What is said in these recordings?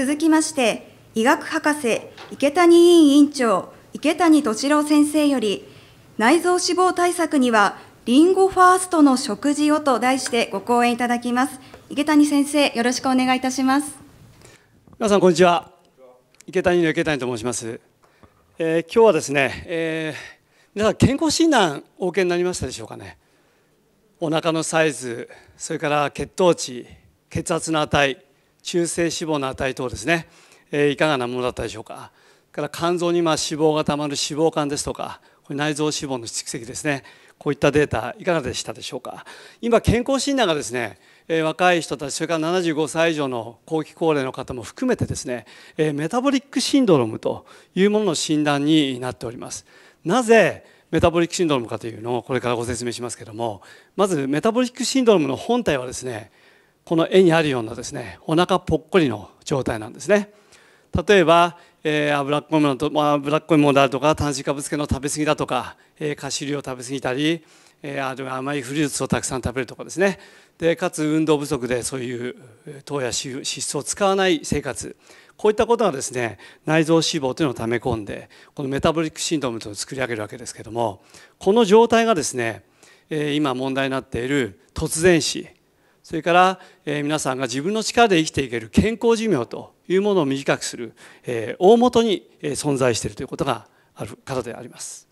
続きまして、医学博士、池谷委員委員長、池谷敏郎先生より、内臓脂肪対策には、リンゴファーストの食事をと題してご講演いただきます。池谷先生、よろしくお願いいたします。皆さん、こんにちは。池谷の池谷と申します。えー、今日はですね、えー、皆さん、健康診断、お受けになりましたでしょうかね。お腹のサイズ、それから血糖値、血圧の値、中性脂肪の値等ですね、えー、いかがなものだったでしょうかから肝臓にまあ脂肪がたまる脂肪肝ですとかこれ内臓脂肪の蓄積ですねこういったデータいかがでしたでしょうか今健康診断がですねえ若い人たちそれから75歳以上の後期高齢の方も含めてですねえメタボリックシンドロームというものの診断になっておりますなぜメタボリックシンドロームかというのをこれからご説明しますけれどもまずメタボリックシンドロームの本体はですねこの絵にあるようなですねお腹ぽっこりの状態なんですね例えば、えー、脂っこいものと、まあ、脂っこいものであるとか炭水化物系の食べ過ぎだとか、えー、菓子類を食べ過ぎたり、えー、あるいは甘いフルーツをたくさん食べるとかですねでかつ運動不足でそういう糖や脂質を使わない生活こういったことがですね内臓脂肪というのを溜め込んでこのメタボリックシンドームというのを作り上げるわけですけどもこの状態がですね今問題になっている突然死それから、え皆さんが自分の力で生きていける健康寿命というものを短くする、え大元に存在しているということがある方であります。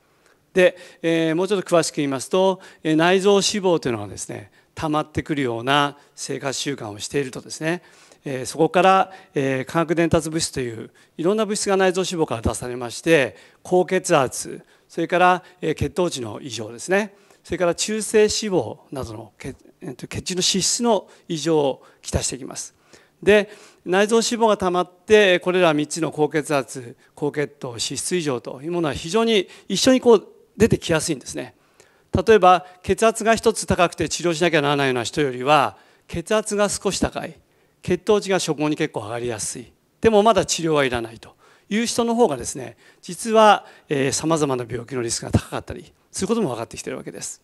で、えもうちょっと詳しく言いますと、え内臓脂肪というのはですね溜まってくるような生活習慣をしているとですねえそこからえ化学伝達物質といういろんな物質が内臓脂肪から出されまして高血圧それからえ血糖値の異常ですねそれから中性脂肪などの血中の脂質の異常をきたしてきますで内臓脂肪がたまってこれら3つの高血圧高血糖脂質異常というものは非常に一緒にこう出てきやすいんですね例えば血圧が1つ高くて治療しなきゃならないような人よりは血圧が少し高い血糖値が食後に結構上がりやすいでもまだ治療はいらないという人の方がですね実はさまざまな病気のリスクが高かったりそういうことも分かってきてるわけです。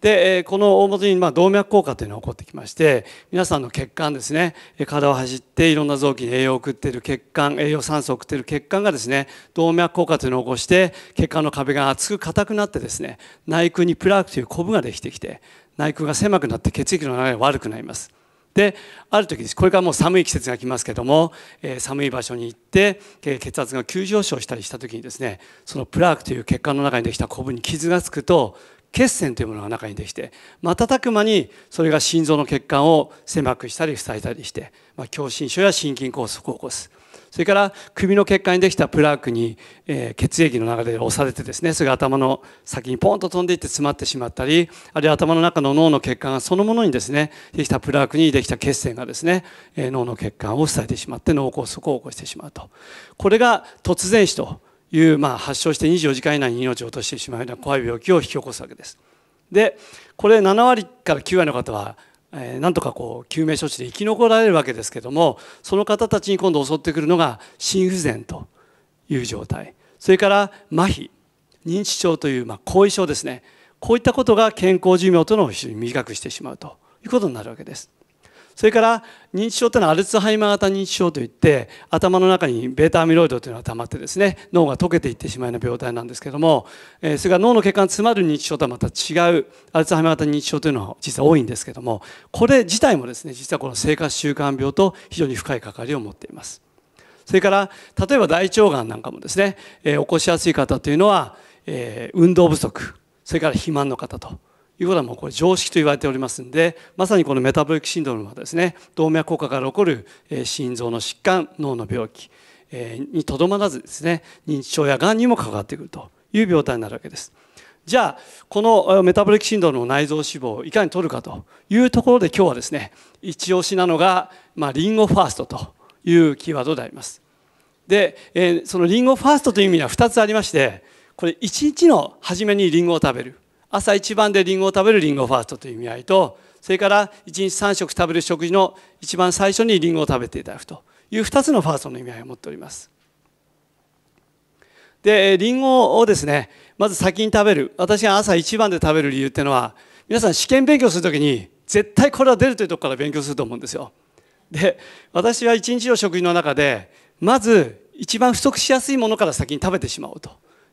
でこの大元にま動脈硬化というのが起こってきまして皆さんの血管ですね体を走っていろんな臓器に栄養を送っている血管栄養酸素を送っている血管がですね動脈硬化というのを起こして血管の壁が厚く硬くなってですね内腔にプラークというコブができてきて内腔が狭くなって血液の流れが悪くなります。である時ですこれからもう寒い季節が来ますけども、えー、寒い場所に行って、え血圧が急上昇したりした時にですねそのプラークという血管の中にできたコブに傷がつくと血栓というものが中にできて瞬く間にそれが心臓の血管を狭くしたり塞いだりして、まあ、狭心症や心筋梗塞を起こす。それから首の血管にできたプラークに、え血液の流れで押されてですねそれが頭の先にポンと飛んでいって詰まってしまったりあるいは頭の中の脳の血管がそのものにですねできたプラークにできた血栓がですね、え脳の血管を塞いでしまって脳梗塞を起こしてしまうとこれが突然死という、まあ、発症して24時間以内に命を落としてしまうような怖い病気を引き起こすわけです。でこれ7割から9割の方はえなんとかこう救命処置で生き残られるわけですけどもその方たちに今度襲ってくるのが心不全という状態それから麻痺認知症という、まあ、後遺症ですねこういったことが健康寿命との一非常に短くしてしまうということになるわけです。それから認知症というのはアルツハイマー型認知症といって頭の中にベータアミロイドというのが溜まってですね脳が溶けていってしまうような病態なんですけどもそれから脳の血管が詰まる認知症とはまた違うアルツハイマー型認知症というのは実は多いんですけどもこれ自体もですね実はこの生活習慣病と非常に深い関わりを持っています。それから例えば大腸がんなんかもですね起こしやすい方というのは運動不足それから肥満の方と。いうことはもうこれ常識と言われておりますんでまさにこのメタボリックシンドロームはですね動脈硬化から起こる心臓の疾患脳の病気にとどまらずですね認知症やがんにも関わってくるという病態になるわけです。じゃあこのメタボリックシンドロームの内臓脂肪をいかに取るかというところで今日はですね一押しなのが、まあ、リンゴファーストというキーワードであります。で、えそのリンゴファーストという意味には2つありましてこれ1日の初めにリンゴを食べる朝一番でリンゴを食べるリンゴファーストという意味合いとそれから1日3食食べる食事の一番最初にリンゴを食べていただくという2つのファーストの意味合いを持っております。でリンゴをですねまず先に食べる私が朝一番で食べる理由っていうのは皆さん試験勉強する時に絶対これは出るというところから勉強すると思うんですよ。で私は一日の食事の中でまず一番不足しやすいものから先に食べてしまおうと。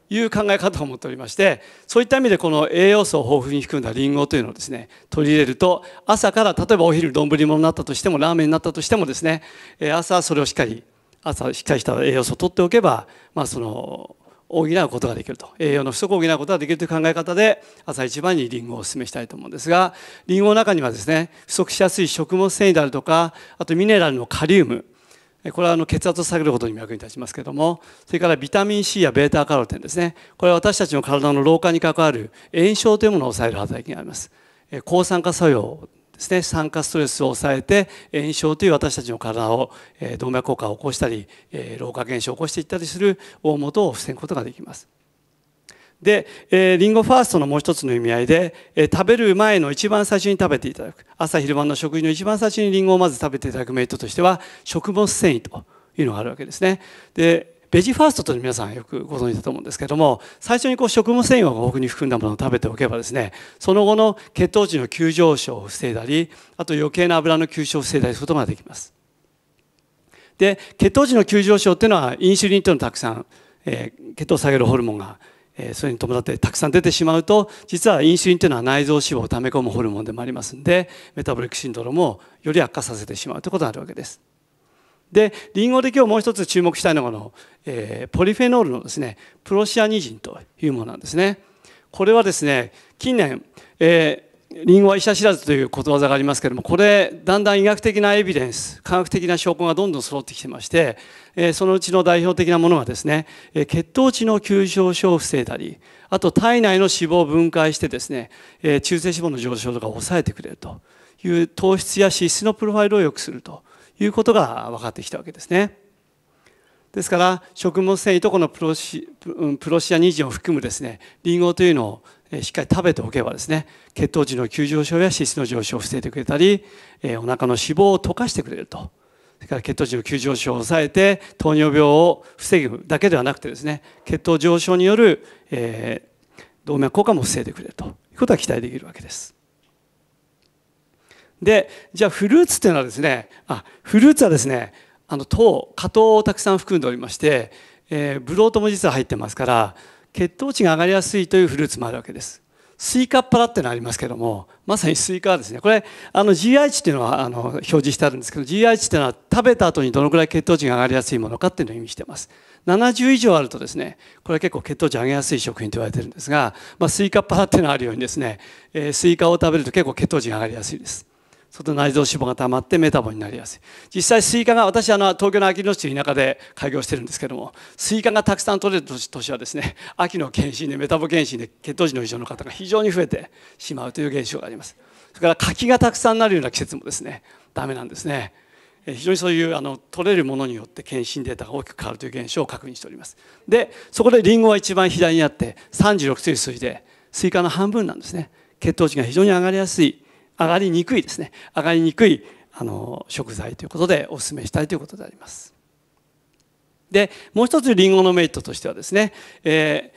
いう考え方を持っておりましてそういった意味でこの栄養素を豊富に含んだりんごというのをですね取り入れると朝から例えばお昼丼物になったとしてもラーメンになったとしてもですね朝それをしっかり朝しっかりした栄養素を取っておけば、まあ、その補うことができると栄養の不足を補うことができるという考え方で朝一番にりんごをお勧めしたいと思うんですがりんごの中にはですね不足しやすい食物繊維であるとかあとミネラルのカリウムこれはあの血圧を下げることにも役に立ちますけどもそれからビタミン C や β カロテンですねこれは私たちの体の老化に関わる炎症というものを抑える働きがあります抗酸化作用ですね酸化ストレスを抑えて炎症という私たちの体を動脈硬化を起こしたり老化現象を起こしていったりする大元を防ぐことができますで、えー、リンゴファーストのもう一つの意味合いで、えー、食べる前の一番最初に食べていただく朝昼晩の食事の一番最初にリンゴをまず食べていただくメリットとしては食物繊維というのがあるわけですねでベジファーストというの皆さんよくご存知だと思うんですけども最初にこう食物繊維を多くに含んだものを食べておけばですねその後の血糖値の急上昇を防いだりあと余計な油の吸収を防いだりすることができますで血糖値の急上昇っていうのはインシュリンというのはたくさん、えー、血糖を下げるホルモンがえそれに伴ってたくさん出てしまうと実はインスリンというのは内臓脂肪を溜め込むホルモンでもありますんでメタボリックシンドロームをより悪化させてしまうということになるわけです。でリンゴで今日もう一つ注目したいのがの、えー、ポリフェノールのですねプロシアニジンというものなんですね。これはですね近年、えーリンゴは医者知らずということわざがありますけれどもこれだんだん医学的なエビデンス科学的な証拠がどんどん揃ってきてましてそのうちの代表的なものがですね血糖値の急上昇を防いだりあと体内の脂肪を分解してですね中性脂肪の上昇とかを抑えてくれるという糖質や脂質のプロファイルを良くするということが分かってきたわけですね。ですから食物繊維とこのプロシプロシアニジンを含むですねリンゴというのをしっかり食べておけばですね血糖値の急上昇や脂質の上昇を防いでくれたりお腹の脂肪を溶かしてくれるとそれから血糖値の急上昇を抑えて糖尿病を防ぐだけではなくてですね血糖上昇による、えー、動脈硬化も防いでくれるということが期待できるわけです。でじゃあフルーツっていうのはですねあフルーツはですねあの糖加糖をたくさん含んでおりまして、えー、ブドウトも実は入ってますから血糖値が上がりやすいというフルーツもあるわけです。スイカっぱらってのありますけどもまさにスイカはですねこれあの GI 値っていうのはあの表示してあるんですけど GI 値っていうのは食べた後にどのくらい血糖値が上がりやすいものかっていうのを意味してます70以上あるとですねこれは結構血糖値上げやすい食品と言われてるんですが、まあ、スイカっぱらっていうのがあるようにですね、えー、スイカを食べると結構血糖値が上がりやすいです外内臓脂肪が溜まってメタボになりやすい実際スイカが私あの東京の秋野市という田舎で開業してるんですけどもスイカがたくさん取れる年はですね秋の検診でメタボ検診で血糖値の異常の方が非常に増えてしまうという現象がありますそれから柿がたくさんなるような季節もですねダメなんですね非常にそういうあの取れるものによって検診データが大きく変わるという現象を確認しておりますでそこでりんごは一番左にあって36という数字でスイカの半分なんですね血糖値が非常に上がりやすい上がりにくいですね上がりにくいあの食材ということでお勧めしたいということであります。でもう一つりんごのメリットとしてはですね、え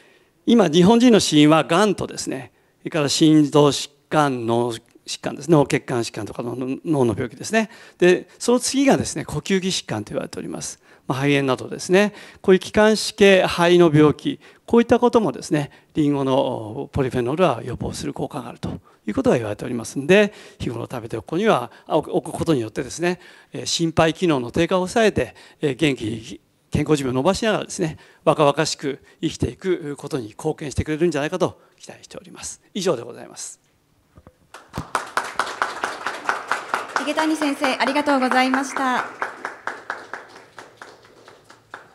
ー、今日本人の死因はがんとですねそれから心臓疾患脳疾患ですね脳血管疾患とかの脳の病気ですねでその次がですね呼吸器疾患と言われております、ま肺炎などですねこういう気管支系肺の病気こういったこともですねりんごのポリフェノールは予防する効果があると。いうことが言われておりますんで日頃食べておくことにはおくことによってですね心肺機能の低下を抑えて元気健康寿命を伸ばしながらですね若々しく生きていくことに貢献してくれるんじゃないかと期待しております以上でございます池谷先生ありがとうございました